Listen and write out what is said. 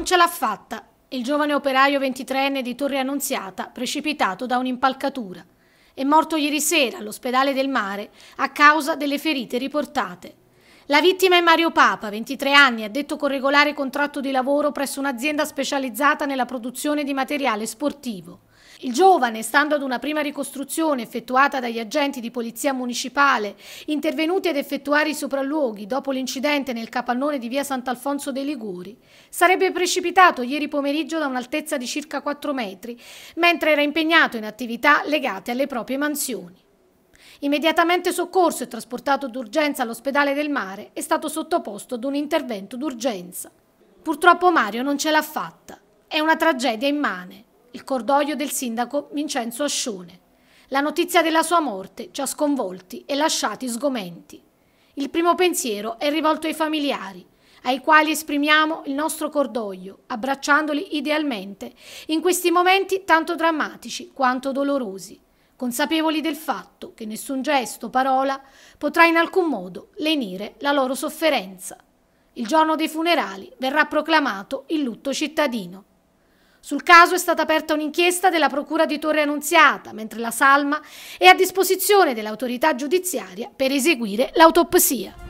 Non ce l'ha fatta il giovane operaio 23enne di Torre Annunziata, precipitato da un'impalcatura. È morto ieri sera all'ospedale del mare a causa delle ferite riportate. La vittima è Mario Papa, 23 anni, addetto con regolare contratto di lavoro presso un'azienda specializzata nella produzione di materiale sportivo. Il giovane, stando ad una prima ricostruzione effettuata dagli agenti di polizia municipale, intervenuti ad effettuare i sopralluoghi dopo l'incidente nel capannone di via Sant'Alfonso dei Liguri, sarebbe precipitato ieri pomeriggio da un'altezza di circa 4 metri, mentre era impegnato in attività legate alle proprie mansioni. Immediatamente soccorso e trasportato d'urgenza all'ospedale del mare, è stato sottoposto ad un intervento d'urgenza. Purtroppo Mario non ce l'ha fatta. È una tragedia immane. Il cordoglio del sindaco Vincenzo Ascione. La notizia della sua morte ci ha sconvolti e lasciati sgomenti. Il primo pensiero è rivolto ai familiari, ai quali esprimiamo il nostro cordoglio, abbracciandoli idealmente in questi momenti tanto drammatici quanto dolorosi consapevoli del fatto che nessun gesto, o parola potrà in alcun modo lenire la loro sofferenza. Il giorno dei funerali verrà proclamato il lutto cittadino. Sul caso è stata aperta un'inchiesta della Procura di Torre Annunziata, mentre la salma è a disposizione dell'autorità giudiziaria per eseguire l'autopsia.